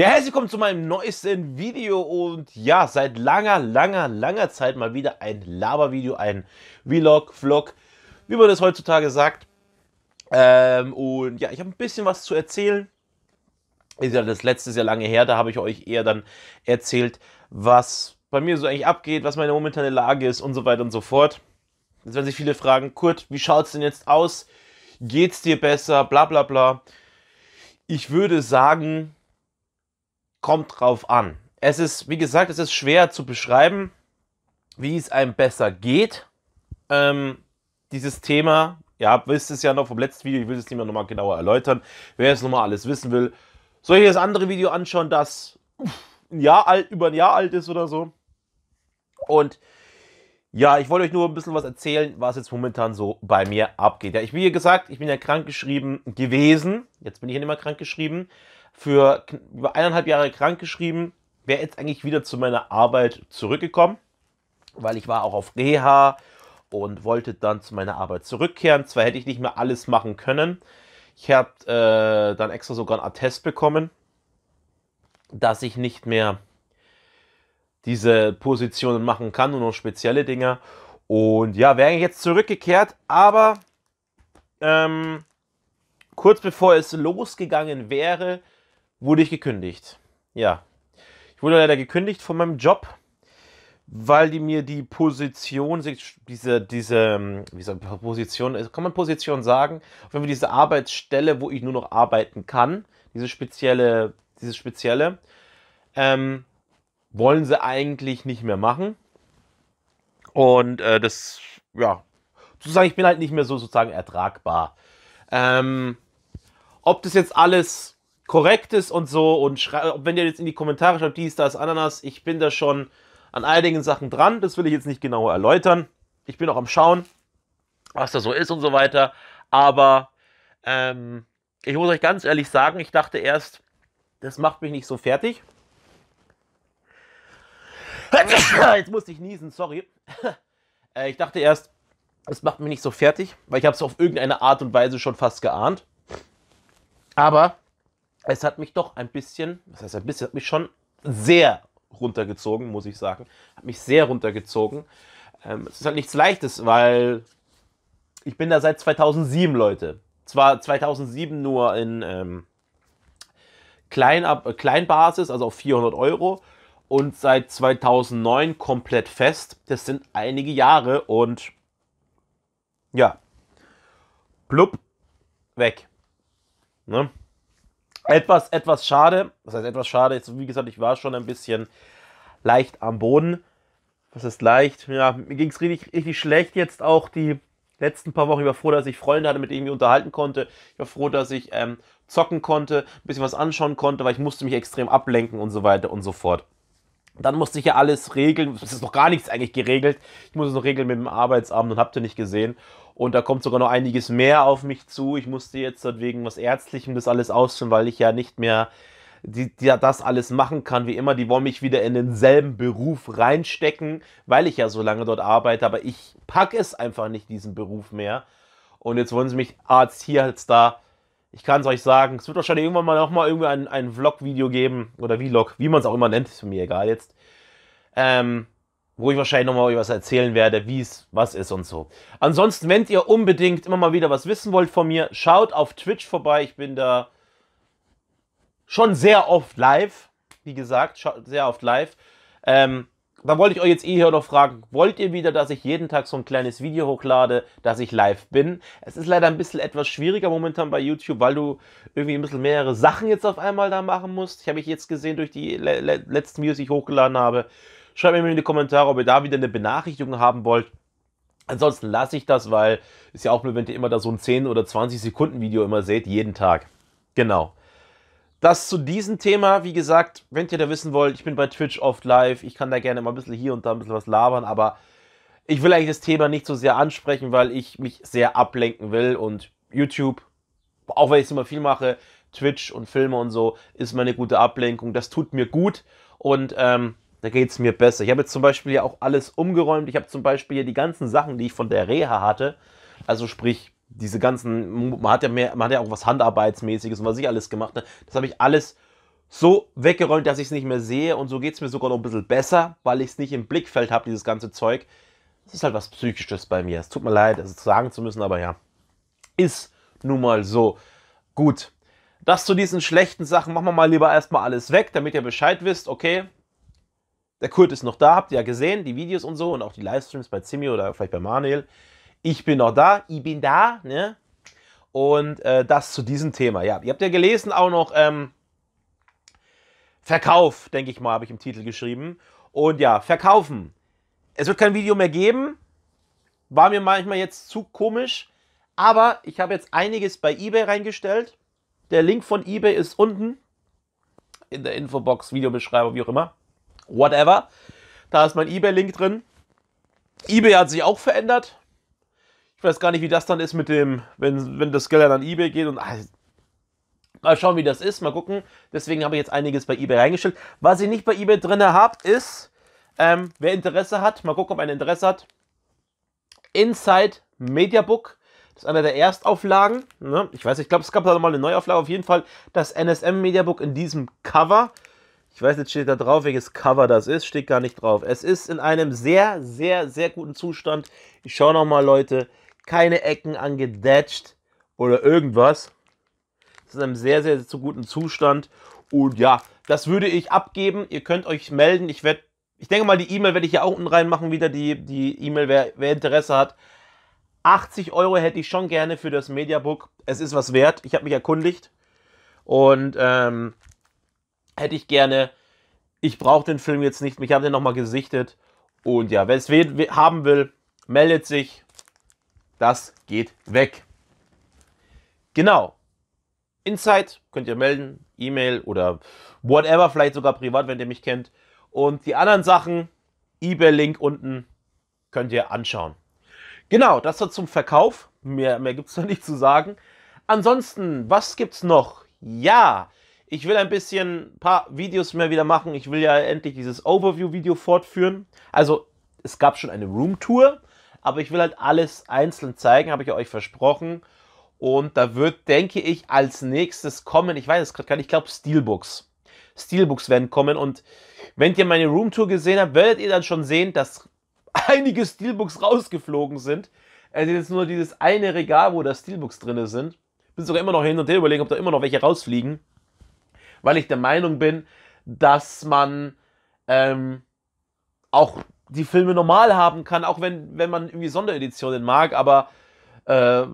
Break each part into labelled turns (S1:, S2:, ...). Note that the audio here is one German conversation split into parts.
S1: Ja, herzlich willkommen zu meinem neuesten Video und ja, seit langer, langer, langer Zeit mal wieder ein Labervideo, ein Vlog, Vlog, wie man das heutzutage sagt. Ähm, und ja, ich habe ein bisschen was zu erzählen. Ist ja das letzte Jahr lange her, da habe ich euch eher dann erzählt, was bei mir so eigentlich abgeht, was meine momentane Lage ist und so weiter und so fort. Jetzt werden sich viele fragen, Kurt, wie schaut es denn jetzt aus? Geht's dir besser? Bla bla bla. Ich würde sagen, kommt drauf an. Es ist, wie gesagt, es ist schwer zu beschreiben, wie es einem besser geht. Ähm, dieses Thema, ja, wisst es ja noch vom letzten Video, ich will es nicht mehr nochmal genauer erläutern. Wer es nochmal alles wissen will, soll hier das andere Video anschauen, das ein Jahr alt, über ein Jahr alt ist oder so. Und ja, ich wollte euch nur ein bisschen was erzählen, was jetzt momentan so bei mir abgeht. Ja, ich, wie gesagt, ich bin ja krankgeschrieben gewesen. Jetzt bin ich ja nicht mehr krankgeschrieben für über eineinhalb Jahre krank geschrieben, wäre jetzt eigentlich wieder zu meiner Arbeit zurückgekommen, weil ich war auch auf Reha und wollte dann zu meiner Arbeit zurückkehren. Zwar hätte ich nicht mehr alles machen können, ich habe äh, dann extra sogar einen Attest bekommen, dass ich nicht mehr diese Positionen machen kann, nur noch spezielle Dinge. Und ja, wäre ich jetzt zurückgekehrt, aber ähm, kurz bevor es losgegangen wäre, wurde ich gekündigt. Ja, ich wurde leider gekündigt von meinem Job, weil die mir die Position, diese, diese, diese ähm, Position, äh, kann man Position sagen, wenn wir diese Arbeitsstelle, wo ich nur noch arbeiten kann, diese spezielle, dieses spezielle, ähm, wollen sie eigentlich nicht mehr machen. Und äh, das, ja, sozusagen, ich bin halt nicht mehr so sozusagen ertragbar. Ähm, ob das jetzt alles korrekt ist und so. Und wenn ihr jetzt in die Kommentare schreibt, dies, das, Ananas, ich bin da schon an einigen Sachen dran. Das will ich jetzt nicht genauer erläutern. Ich bin auch am Schauen, was da so ist und so weiter. Aber ähm, ich muss euch ganz ehrlich sagen, ich dachte erst, das macht mich nicht so fertig. Jetzt musste ich niesen, sorry. Äh, ich dachte erst, das macht mich nicht so fertig, weil ich habe es auf irgendeine Art und Weise schon fast geahnt. Aber es hat mich doch ein bisschen, das heißt ein bisschen, hat mich schon sehr runtergezogen, muss ich sagen. Hat mich sehr runtergezogen. Ähm, es ist halt nichts Leichtes, weil ich bin da seit 2007, Leute. Zwar 2007 nur in ähm, Klein, Kleinbasis, also auf 400 Euro. Und seit 2009 komplett fest. Das sind einige Jahre und ja, blub, weg. Ne? Etwas, etwas schade. Das heißt, etwas schade ist, wie gesagt, ich war schon ein bisschen leicht am Boden. Was ist leicht? Ja, mir ging es richtig, richtig schlecht jetzt auch die letzten paar Wochen. Ich war froh, dass ich Freunde hatte, mit denen ich mich unterhalten konnte. Ich war froh, dass ich ähm, zocken konnte, ein bisschen was anschauen konnte, weil ich musste mich extrem ablenken und so weiter und so fort. Dann musste ich ja alles regeln. Es ist noch gar nichts eigentlich geregelt. Ich musste es noch regeln mit dem Arbeitsabend und habt ihr nicht gesehen. Und da kommt sogar noch einiges mehr auf mich zu. Ich musste jetzt wegen was Ärztlichem das alles ausführen, weil ich ja nicht mehr die, die, das alles machen kann, wie immer. Die wollen mich wieder in denselben Beruf reinstecken, weil ich ja so lange dort arbeite. Aber ich packe es einfach nicht, diesen Beruf mehr. Und jetzt wollen sie mich Arzt hier, Arzt da. Ich kann es euch sagen, es wird wahrscheinlich irgendwann mal nochmal irgendwie ein, ein Vlog-Video geben oder Vlog, wie man es auch immer nennt, ist mir egal jetzt. Ähm, wo ich wahrscheinlich nochmal was erzählen werde, wie es was ist und so. Ansonsten, wenn ihr unbedingt immer mal wieder was wissen wollt von mir, schaut auf Twitch vorbei. Ich bin da schon sehr oft live. Wie gesagt, sehr oft live. Ähm, da wollte ich euch jetzt eh hier noch fragen, wollt ihr wieder, dass ich jeden Tag so ein kleines Video hochlade, dass ich live bin? Es ist leider ein bisschen etwas schwieriger momentan bei YouTube, weil du irgendwie ein bisschen mehrere Sachen jetzt auf einmal da machen musst. Ich habe ich jetzt gesehen durch die letzten Videos, die ich hochgeladen habe. Schreibt mir in die Kommentare, ob ihr da wieder eine Benachrichtigung haben wollt. Ansonsten lasse ich das, weil ist ja auch nur, wenn ihr immer da so ein 10 oder 20 Sekunden Video immer seht, jeden Tag. Genau. Das zu diesem Thema, wie gesagt, wenn ihr da wissen wollt, ich bin bei Twitch oft live, ich kann da gerne mal ein bisschen hier und da ein bisschen was labern, aber ich will eigentlich das Thema nicht so sehr ansprechen, weil ich mich sehr ablenken will und YouTube, auch wenn ich es immer viel mache, Twitch und Filme und so, ist meine gute Ablenkung. Das tut mir gut und ähm, da geht es mir besser. Ich habe jetzt zum Beispiel ja auch alles umgeräumt. Ich habe zum Beispiel ja die ganzen Sachen, die ich von der Reha hatte, also sprich diese ganzen, man hat ja mehr, man hat ja auch was Handarbeitsmäßiges und was ich alles gemacht habe, das habe ich alles so weggeräumt, dass ich es nicht mehr sehe und so geht es mir sogar noch ein bisschen besser, weil ich es nicht im Blickfeld habe, dieses ganze Zeug. Es ist halt was Psychisches bei mir. Es tut mir leid, es sagen zu müssen, aber ja, ist nun mal so. Gut, das zu diesen schlechten Sachen machen wir mal lieber erstmal alles weg, damit ihr Bescheid wisst, okay, der Kurt ist noch da, habt ihr ja gesehen, die Videos und so und auch die Livestreams bei Zimmy oder vielleicht bei Manuel. Ich bin noch da, ich bin da, ne? Und äh, das zu diesem Thema. Ja, ihr habt ja gelesen auch noch ähm, Verkauf, denke ich mal, habe ich im Titel geschrieben. Und ja, verkaufen. Es wird kein Video mehr geben. War mir manchmal jetzt zu komisch. Aber ich habe jetzt einiges bei eBay reingestellt. Der Link von eBay ist unten in der Infobox, Videobeschreibung, wie auch immer whatever. Da ist mein eBay-Link drin. eBay hat sich auch verändert. Ich weiß gar nicht, wie das dann ist mit dem, wenn, wenn das Geld dann an eBay geht und. Ach, also, mal schauen, wie das ist, mal gucken. Deswegen habe ich jetzt einiges bei eBay reingestellt. Was ich nicht bei eBay drin habe, ist, ähm, wer Interesse hat, mal gucken, ob ein Interesse hat. Inside Media Book. Das ist einer der Erstauflagen. Ne? Ich weiß, ich glaube, es gab da nochmal eine Neuauflage. Auf jeden Fall das NSM Media Book in diesem Cover. Ich weiß jetzt steht da drauf, welches Cover das ist, steht gar nicht drauf. Es ist in einem sehr, sehr, sehr guten Zustand. Ich schaue nochmal, Leute, keine Ecken angedatscht oder irgendwas. Es ist in einem sehr, sehr, sehr guten Zustand. Und ja, das würde ich abgeben. Ihr könnt euch melden. Ich werde, ich denke mal, die E-Mail werde ich ja auch unten reinmachen wieder. Die, die E-Mail, wer, wer Interesse hat. 80 Euro hätte ich schon gerne für das Mediabook. Es ist was wert. Ich habe mich erkundigt. Und ähm, hätte ich gerne. Ich brauche den Film jetzt nicht. Ich habe den nochmal gesichtet. Und ja, wer es haben will, meldet sich. Das geht weg. Genau. Inside könnt ihr melden, E-Mail oder whatever, vielleicht sogar privat, wenn ihr mich kennt. Und die anderen Sachen, eBay-Link unten, könnt ihr anschauen. Genau, das war zum Verkauf. Mehr, mehr gibt es da nicht zu sagen. Ansonsten, was gibt es noch? Ja, ich will ein bisschen ein paar Videos mehr wieder machen. Ich will ja endlich dieses Overview-Video fortführen. Also, es gab schon eine Room-Tour, aber ich will halt alles einzeln zeigen, habe ich euch versprochen. Und da wird, denke ich, als nächstes kommen, ich weiß es gerade gar nicht, ich glaube Steelbooks. Steelbooks werden kommen und wenn ihr meine Roomtour gesehen habt, werdet ihr dann schon sehen, dass einige Steelbooks rausgeflogen sind. Es ist jetzt nur dieses eine Regal, wo da Steelbooks drin sind. Bin sogar immer noch hin und her überlegen, ob da immer noch welche rausfliegen weil ich der Meinung bin, dass man ähm, auch die Filme normal haben kann, auch wenn, wenn man irgendwie Sondereditionen mag, aber äh,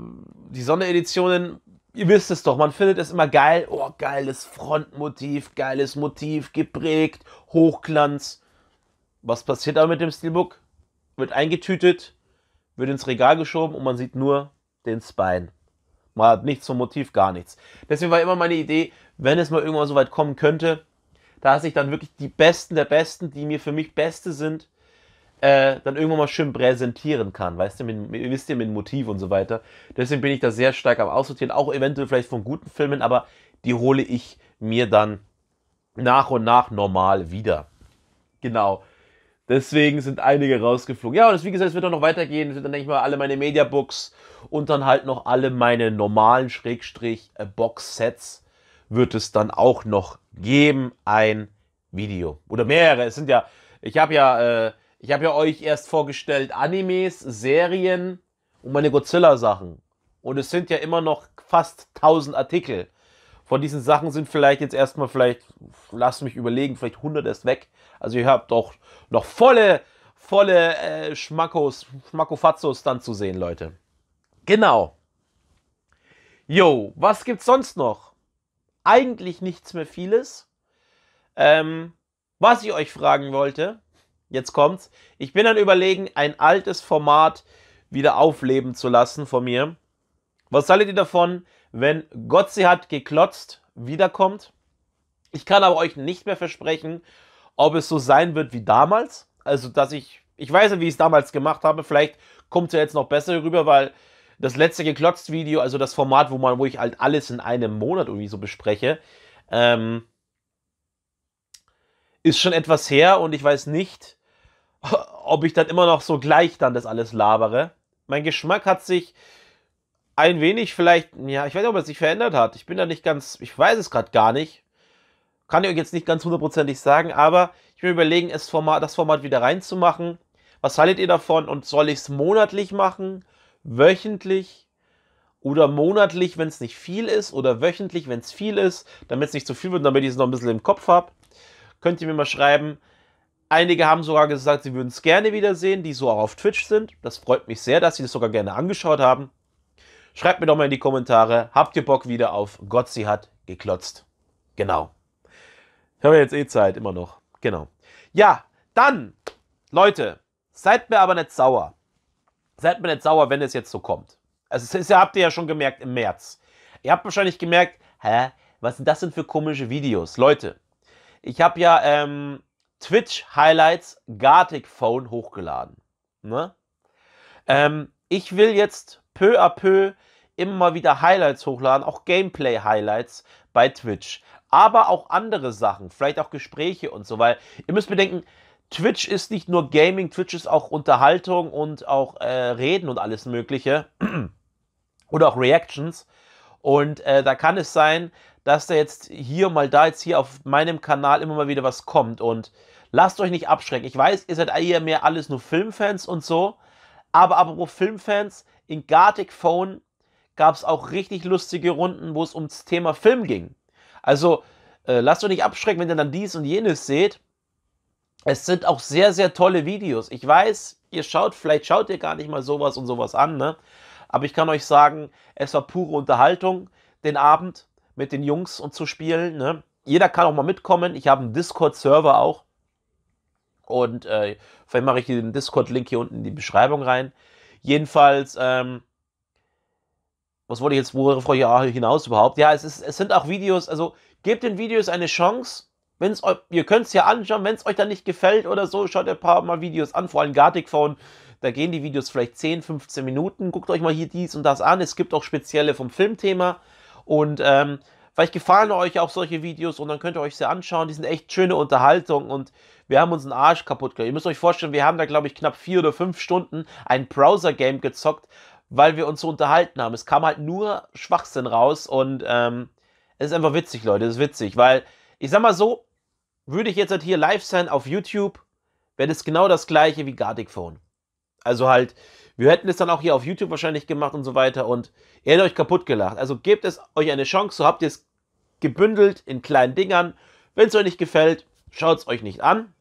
S1: die Sondereditionen, ihr wisst es doch, man findet es immer geil, oh, geiles Frontmotiv, geiles Motiv, geprägt, Hochglanz. Was passiert aber mit dem Steelbook? Wird eingetütet, wird ins Regal geschoben und man sieht nur den Spine. Man hat nichts vom Motiv, gar nichts. Deswegen war immer meine Idee, wenn es mal irgendwann so weit kommen könnte, dass ich dann wirklich die Besten der Besten, die mir für mich Beste sind, äh, dann irgendwann mal schön präsentieren kann, weißt du, mit, wisst ihr, mit Motiv und so weiter. Deswegen bin ich da sehr stark am Aussortieren, auch eventuell vielleicht von guten Filmen, aber die hole ich mir dann nach und nach normal wieder. Genau. Deswegen sind einige rausgeflogen. Ja, und das, wie gesagt, es wird auch noch weitergehen. Es wird dann, denke ich mal, alle meine Mediabooks und dann halt noch alle meine normalen Schrägstrich äh, Box-Sets wird es dann auch noch geben. Ein Video. Oder mehrere. Es sind ja, ich habe ja, äh, ich habe ja euch erst vorgestellt Animes, Serien und meine Godzilla-Sachen. Und es sind ja immer noch fast 1000 Artikel. Von diesen Sachen sind vielleicht jetzt erstmal vielleicht, lasst mich überlegen, vielleicht 100 erst weg. Also ihr habt auch noch volle, volle äh, Schmackos, Schmackofazzos dann zu sehen, Leute. Genau. Jo, was gibt's sonst noch? Eigentlich nichts mehr vieles. Ähm, was ich euch fragen wollte, jetzt kommt's. Ich bin dann überlegen, ein altes Format wieder aufleben zu lassen von mir. Was haltet ihr davon, wenn Gott sie hat geklotzt wiederkommt. Ich kann aber euch nicht mehr versprechen, ob es so sein wird wie damals. Also, dass ich, ich weiß nicht, wie ich es damals gemacht habe. Vielleicht kommt es ja jetzt noch besser rüber, weil das letzte geklotzt-Video, also das Format, wo man, wo ich halt alles in einem Monat irgendwie so bespreche, ähm, ist schon etwas her und ich weiß nicht, ob ich dann immer noch so gleich dann das alles labere. Mein Geschmack hat sich ein wenig vielleicht, ja, ich weiß nicht, ob es sich verändert hat. Ich bin da nicht ganz, ich weiß es gerade gar nicht. Kann ich euch jetzt nicht ganz hundertprozentig sagen, aber ich will überlegen, das Format, das Format wieder reinzumachen. Was haltet ihr davon und soll ich es monatlich machen, wöchentlich oder monatlich, wenn es nicht viel ist oder wöchentlich, wenn es viel ist, damit es nicht zu viel wird, damit ich es noch ein bisschen im Kopf habe? Könnt ihr mir mal schreiben. Einige haben sogar gesagt, sie würden es gerne wiedersehen, die so auch auf Twitch sind. Das freut mich sehr, dass sie das sogar gerne angeschaut haben. Schreibt mir doch mal in die Kommentare, habt ihr Bock wieder auf Gott, sie hat geklotzt? Genau. Ich habe jetzt eh Zeit, immer noch. Genau. Ja, dann, Leute, seid mir aber nicht sauer. Seid mir nicht sauer, wenn es jetzt so kommt. Also, es das habt ihr ja schon gemerkt im März. Ihr habt wahrscheinlich gemerkt, hä, was sind das denn für komische Videos? Leute, ich habe ja ähm, Twitch Highlights Gartic Phone hochgeladen. Ne? Ähm, ich will jetzt peu à peu immer wieder Highlights hochladen, auch Gameplay-Highlights bei Twitch. Aber auch andere Sachen, vielleicht auch Gespräche und so, weil ihr müsst bedenken, Twitch ist nicht nur Gaming, Twitch ist auch Unterhaltung und auch äh, Reden und alles Mögliche. Oder auch Reactions. Und äh, da kann es sein, dass da jetzt hier mal da, jetzt hier auf meinem Kanal immer mal wieder was kommt. Und lasst euch nicht abschrecken. Ich weiß, ihr seid eher mehr alles nur Filmfans und so. Aber apropos Filmfans, in Gartic Phone gab es auch richtig lustige Runden, wo es ums Thema Film ging. Also äh, lasst euch nicht abschrecken, wenn ihr dann dies und jenes seht. Es sind auch sehr, sehr tolle Videos. Ich weiß, ihr schaut, vielleicht schaut ihr gar nicht mal sowas und sowas an, ne? Aber ich kann euch sagen, es war pure Unterhaltung, den Abend mit den Jungs und zu spielen. Ne? Jeder kann auch mal mitkommen. Ich habe einen Discord-Server auch. Und äh, vielleicht mache ich den Discord-Link hier unten in die Beschreibung rein. Jedenfalls, ähm, was wollte ich jetzt, worauf wollte ich hinaus überhaupt? Ja, es, ist, es sind auch Videos, also gebt den Videos eine Chance. Wenn's, ihr könnt es ja anschauen, wenn es euch dann nicht gefällt oder so, schaut ein paar Mal Videos an, vor allem Gartic Phone. Da gehen die Videos vielleicht 10, 15 Minuten. Guckt euch mal hier dies und das an. Es gibt auch spezielle vom Filmthema. Und ähm, Vielleicht gefallen euch auch solche Videos und dann könnt ihr euch sie anschauen. Die sind echt schöne Unterhaltung und wir haben uns einen Arsch kaputt gemacht. Ihr müsst euch vorstellen, wir haben da, glaube ich, knapp vier oder fünf Stunden ein Browser-Game gezockt, weil wir uns so unterhalten haben. Es kam halt nur Schwachsinn raus und ähm, es ist einfach witzig, Leute. Es ist witzig, weil ich sag mal so, würde ich jetzt halt hier live sein auf YouTube, wäre das genau das gleiche wie Gartic Phone. Also halt, wir hätten es dann auch hier auf YouTube wahrscheinlich gemacht und so weiter und ihr hättet euch kaputt gelacht. Also gebt es euch eine Chance, so habt ihr es gebündelt in kleinen Dingern. Wenn es euch nicht gefällt, schaut es euch nicht an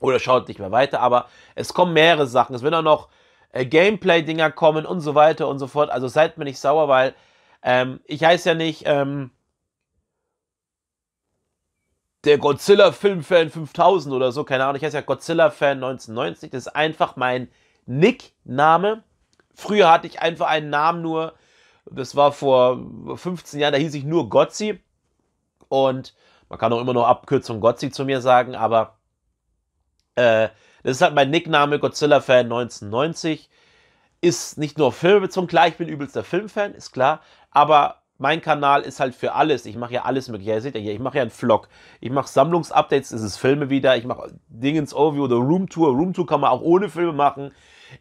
S1: oder schaut nicht mehr weiter, aber es kommen mehrere Sachen. Es werden auch noch äh, Gameplay-Dinger kommen und so weiter und so fort. Also seid mir nicht sauer, weil ähm, ich heiße ja nicht ähm, der Godzilla-Filmfan 5000 oder so, keine Ahnung. Ich heiße ja Godzilla-Fan 1990. Das ist einfach mein Nickname. Früher hatte ich einfach einen Namen nur, das war vor 15 Jahren, da hieß ich nur Gotzi. Und man kann auch immer noch Abkürzung Gotzi zu mir sagen, aber äh, das ist halt mein Nickname, Godzilla-Fan 1990. Ist nicht nur Filme bezogen, klar, ich bin übelster Filmfan, ist klar, aber mein Kanal ist halt für alles. Ich mache ja alles mögliche. Ihr seht ja hier, ich mache ja einen Vlog. Ich mache Sammlungsupdates, es ist Filme wieder. Ich mache Dingens Overview oder Room Tour. Room Tour kann man auch ohne Filme machen.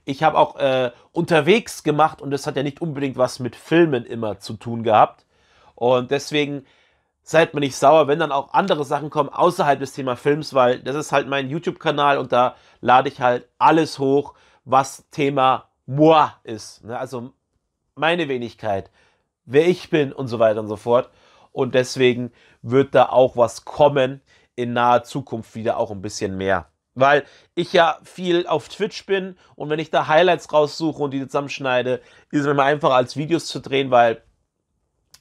S1: Ich habe auch äh, unterwegs gemacht und das hat ja nicht unbedingt was mit Filmen immer zu tun gehabt. Und deswegen seid mir nicht sauer, wenn dann auch andere Sachen kommen außerhalb des Thema Films, weil das ist halt mein YouTube-Kanal und da lade ich halt alles hoch, was Thema moi ist. Ne? Also meine Wenigkeit, wer ich bin und so weiter und so fort. Und deswegen wird da auch was kommen in naher Zukunft wieder auch ein bisschen mehr weil ich ja viel auf Twitch bin und wenn ich da Highlights raussuche und die zusammenschneide, ist es mir einfacher als Videos zu drehen, weil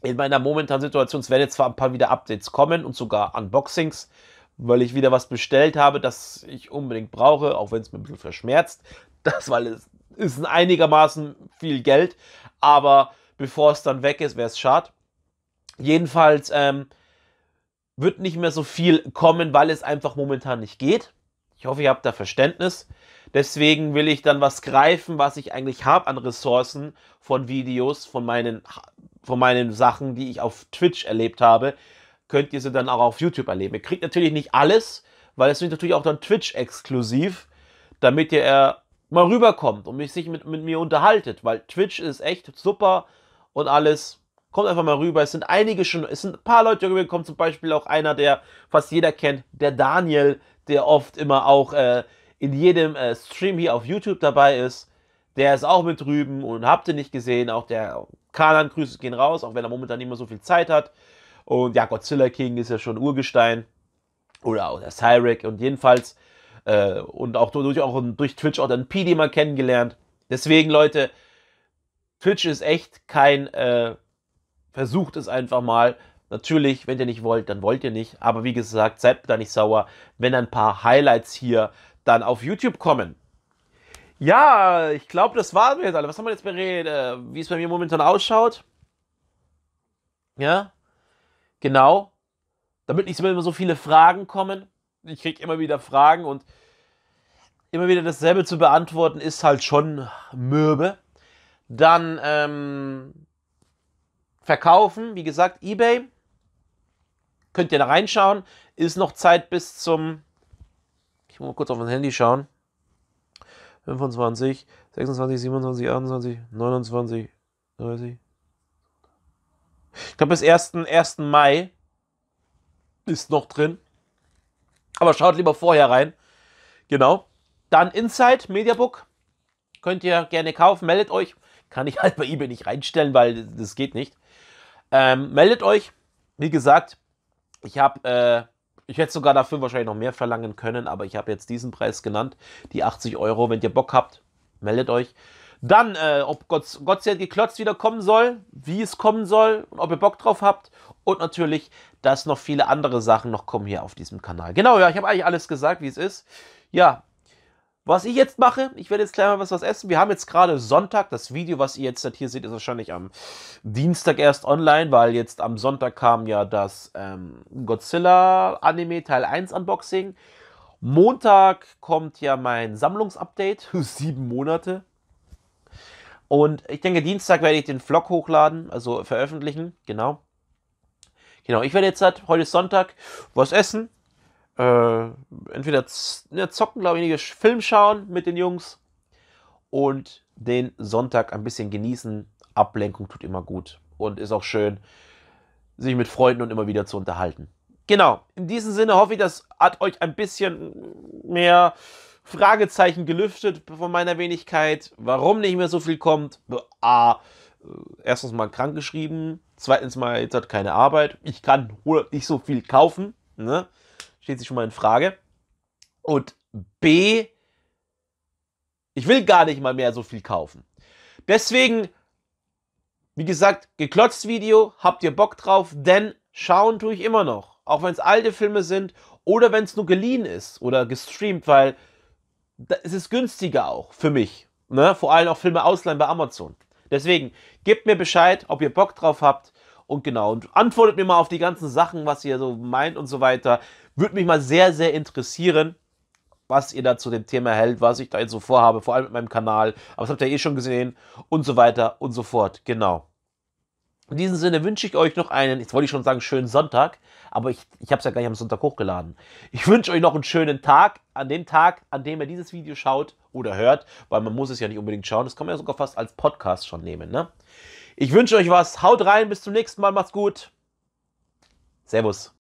S1: in meiner momentanen Situation, es werden jetzt zwar ein paar wieder Updates kommen und sogar Unboxings, weil ich wieder was bestellt habe, das ich unbedingt brauche, auch wenn es mir ein bisschen verschmerzt. Das, weil es ist einigermaßen viel Geld, aber bevor es dann weg ist, wäre es schade. Jedenfalls ähm, wird nicht mehr so viel kommen, weil es einfach momentan nicht geht. Ich hoffe, ihr habt da Verständnis. Deswegen will ich dann was greifen, was ich eigentlich habe an Ressourcen von Videos, von meinen, von meinen Sachen, die ich auf Twitch erlebt habe. Könnt ihr sie dann auch auf YouTube erleben. Ihr kriegt natürlich nicht alles, weil es sind natürlich auch dann Twitch exklusiv, damit ihr äh, mal rüberkommt und mich sich mit, mit mir unterhaltet, weil Twitch ist echt super und alles. Kommt einfach mal rüber. Es sind einige schon, es sind ein paar Leute rübergekommen, zum Beispiel auch einer, der fast jeder kennt, der Daniel, der oft immer auch äh, in jedem äh, Stream hier auf YouTube dabei ist. Der ist auch mit drüben und habt ihr nicht gesehen. Auch der Kanan, Grüße gehen raus, auch wenn er momentan nicht mehr so viel Zeit hat. Und ja, Godzilla King ist ja schon Urgestein. Oder auch der Cyrek und jedenfalls. Äh, und auch durch, auch durch Twitch auch dann PD mal kennengelernt. Deswegen, Leute, Twitch ist echt kein. Äh, versucht es einfach mal. Natürlich, wenn ihr nicht wollt, dann wollt ihr nicht. Aber wie gesagt, seid da nicht sauer, wenn ein paar Highlights hier dann auf YouTube kommen. Ja, ich glaube, das waren wir jetzt alle. Was haben wir jetzt beredet? Äh, wie es bei mir momentan ausschaut? Ja, genau. Damit nicht immer so viele Fragen kommen. Ich kriege immer wieder Fragen und immer wieder dasselbe zu beantworten ist halt schon mürbe. Dann ähm, verkaufen, wie gesagt, eBay Könnt ihr da reinschauen. Ist noch Zeit bis zum. Ich muss mal kurz auf mein Handy schauen. 25, 26, 27, 28, 29, 30. Ich glaube, bis 1. 1. Mai ist noch drin. Aber schaut lieber vorher rein. Genau. Dann Inside Mediabook. Könnt ihr gerne kaufen. Meldet euch. Kann ich halt bei eBay nicht reinstellen, weil das geht nicht. Ähm, meldet euch. Wie gesagt, ich habe, äh, ich hätte sogar dafür wahrscheinlich noch mehr verlangen können, aber ich habe jetzt diesen Preis genannt, die 80 Euro. Wenn ihr Bock habt, meldet euch. Dann, äh, ob Gott, Gott sei die Klotz wieder kommen soll, wie es kommen soll und ob ihr Bock drauf habt. Und natürlich, dass noch viele andere Sachen noch kommen hier auf diesem Kanal. Genau, ja, ich habe eigentlich alles gesagt, wie es ist. Ja, was ich jetzt mache, ich werde jetzt gleich mal was, was essen. Wir haben jetzt gerade Sonntag. Das Video, was ihr jetzt hier seht, ist wahrscheinlich am Dienstag erst online, weil jetzt am Sonntag kam ja das ähm, Godzilla Anime Teil 1 Unboxing. Montag kommt ja mein Sammlungsupdate, sieben Monate. Und ich denke, Dienstag werde ich den Vlog hochladen, also veröffentlichen, genau. Genau, ich werde jetzt halt, heute ist Sonntag, was essen, äh, entweder ne, zocken, glaube ich, einige Film schauen mit den Jungs und den Sonntag ein bisschen genießen. Ablenkung tut immer gut und ist auch schön, sich mit Freunden und immer wieder zu unterhalten. Genau, in diesem Sinne hoffe ich, das hat euch ein bisschen mehr Fragezeichen gelüftet von meiner Wenigkeit, warum nicht mehr so viel kommt. A, äh, erstens mal krank geschrieben, zweitens mal, jetzt hat keine Arbeit, ich kann nicht so viel kaufen. Ne? steht sich schon mal in Frage. Und B, ich will gar nicht mal mehr so viel kaufen. Deswegen, wie gesagt, geklotzt Video, habt ihr Bock drauf, denn schauen tue ich immer noch. Auch wenn es alte Filme sind oder wenn es nur geliehen ist oder gestreamt, weil es ist günstiger auch für mich. Ne? Vor allem auch Filme ausleihen bei Amazon. Deswegen, gebt mir Bescheid, ob ihr Bock drauf habt. Und genau, und antwortet mir mal auf die ganzen Sachen, was ihr so meint und so weiter. Würde mich mal sehr, sehr interessieren, was ihr da zu dem Thema hält, was ich da jetzt so vorhabe, vor allem mit meinem Kanal. Aber das habt ihr eh schon gesehen und so weiter und so fort. Genau. In diesem Sinne wünsche ich euch noch einen, jetzt wollte ich schon sagen, schönen Sonntag, aber ich, ich habe es ja gar nicht am Sonntag hochgeladen. Ich wünsche euch noch einen schönen Tag, an dem Tag, an dem ihr dieses Video schaut oder hört, weil man muss es ja nicht unbedingt schauen, das kann man ja sogar fast als Podcast schon nehmen. Ne? Ich wünsche euch was, haut rein, bis zum nächsten Mal, macht's gut. Servus.